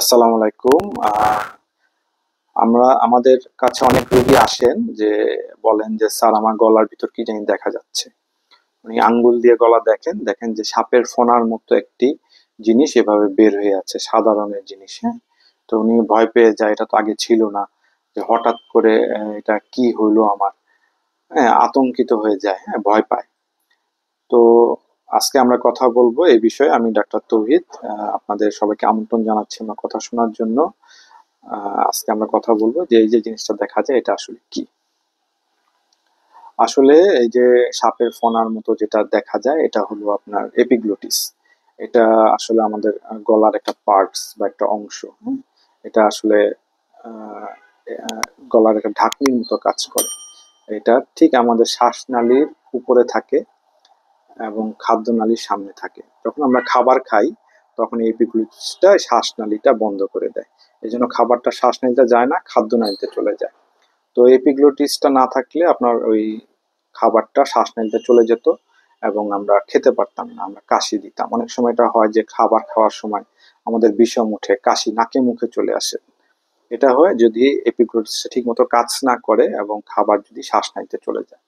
আসসালামু আলাইকুম আমরা আমাদের কাছে অনেক রোগী আসেন যে বলেন যে স্যার আমার গলার ভিতর কি জানি দেখা যাচ্ছে উনি আঙ্গুল দিয়ে গলা দেখেন দেখেন যে সাপের ফোনার মতো একটি জিনিস এভাবে বের হয়ে আছে সাদা রঙের জিনিস হ্যাঁ তো উনি ভয় পেয়ে যায় এটা তো আগে ছিল না যে হঠাৎ করে এটা কি হলো আমার হ্যাঁ আতঙ্কিত হয়ে যায় হ্যাঁ ভয় পায় তো আজকে আমরা কথা বলবো এই বিষয়ে আমি ডাক্তার তৌহিদ আপনাদের সবাইকে আমন্ত্রণ জানাচ্ছি আমার কথা শোনার জন্য আজকে আমরা কথা বলবো যে এই যে জিনিসটা দেখা যায় এটা আসলে কি আসলে এই যে সাপের ফোনার মতো যেটা দেখা যায় এটা হলো আপনার এপিগ্লোটিস এটা আসলে আমাদের গলার একটা পার্টস বা একটা অংশ এটা আসলে গলার একটা ঢাকনির মতো কাজ করে এটা ঠিক আমাদের শ্বাসনালীর উপরে থাকে এবং নালীর সামনে থাকে যখন আমরা খাবার খাই তখন এই এপিগুলিসটা শ্বাসনালীটা বন্ধ করে দেয় এই জন্য খাবারটা শ্বাসনালীতে যায় না নালীতে চলে যায় তো এপিগ্লোটিসটা না থাকলে আপনার ওই খাবারটা শ্বাসনালীতে চলে যেত এবং আমরা খেতে পারতাম না আমরা কাশি দিতাম অনেক সময় এটা হয় যে খাবার খাওয়ার সময় আমাদের বিষম উঠে কাশি নাকে মুখে চলে আসে এটা হয় যদি ঠিক ঠিকমতো কাজ না করে এবং খাবার যদি শ্বাসনালীতে চলে যায়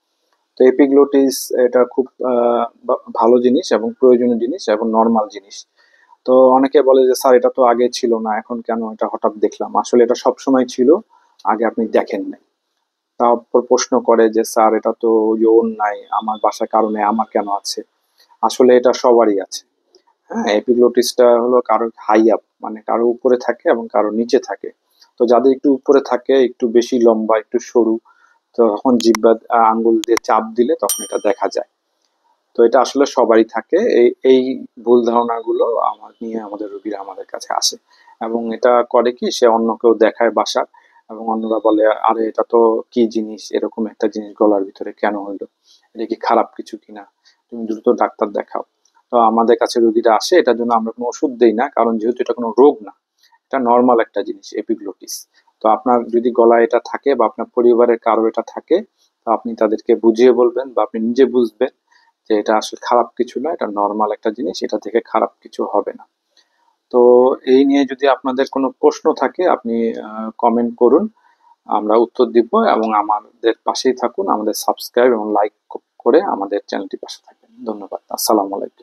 তো এপিগ্লোটিস এটা খুব ভালো জিনিস এবং প্রয়োজনীয় জিনিস এবং নর্মাল জিনিস তো অনেকে বলে যে স্যার এটা তো আগে ছিল না এখন কেন এটা হঠাৎ দেখলাম আসলে এটা সবসময় ছিল আগে আপনি দেখেন নাই তারপর প্রশ্ন করে যে স্যার এটা তো ইউন নাই আমার বাসার কারণে আমার কেন আছে আসলে এটা সবারই আছে হ্যাঁ এপিগ্লোটিসটা হলো কারো হাই আপ মানে কারো উপরে থাকে এবং কারো নিচে থাকে তো যাদের একটু উপরে থাকে একটু বেশি লম্বা একটু সরু তো তখন জিব্বা আঙ্গুল দিয়ে চাপ দিলে তখন এটা দেখা যায় তো এটা আসলে সবারই থাকে এই এই ভুল ধারণাগুলো আমার নিয়ে আমাদের রুগীরা আমাদের কাছে আসে এবং এটা করে কি সে অন্য কেউ দেখায় বাসার এবং অন্যরা বলে আরে এটা তো কি জিনিস এরকম একটা জিনিস গলার ভিতরে কেন হইলো এটা কি খারাপ কিছু কিনা তুমি দ্রুত ডাক্তার দেখাও তো আমাদের কাছে রুগীরা আসে এটার জন্য আমরা কোনো ওষুধ দিই না কারণ যেহেতু এটা কোনো রোগ না এটা নর্মাল একটা জিনিস এপিগ্লোটিস তো আপনার যদি গলায় এটা থাকে বা আপনার পরিবারের কারো এটা থাকে তো আপনি তাদেরকে বুঝিয়ে বলবেন বা আপনি নিজে বুঝবেন যে এটা আসলে খারাপ কিছু না এটা নর্মাল একটা জিনিস এটা থেকে খারাপ কিছু হবে না তো এই নিয়ে যদি আপনাদের কোনো প্রশ্ন থাকে আপনি কমেন্ট করুন আমরা উত্তর দিব এবং আমাদের পাশেই থাকুন আমাদের সাবস্ক্রাইব এবং লাইক করে আমাদের চ্যানেলটি পাশে থাকবেন ধন্যবাদ আসসালামু আলাইকুম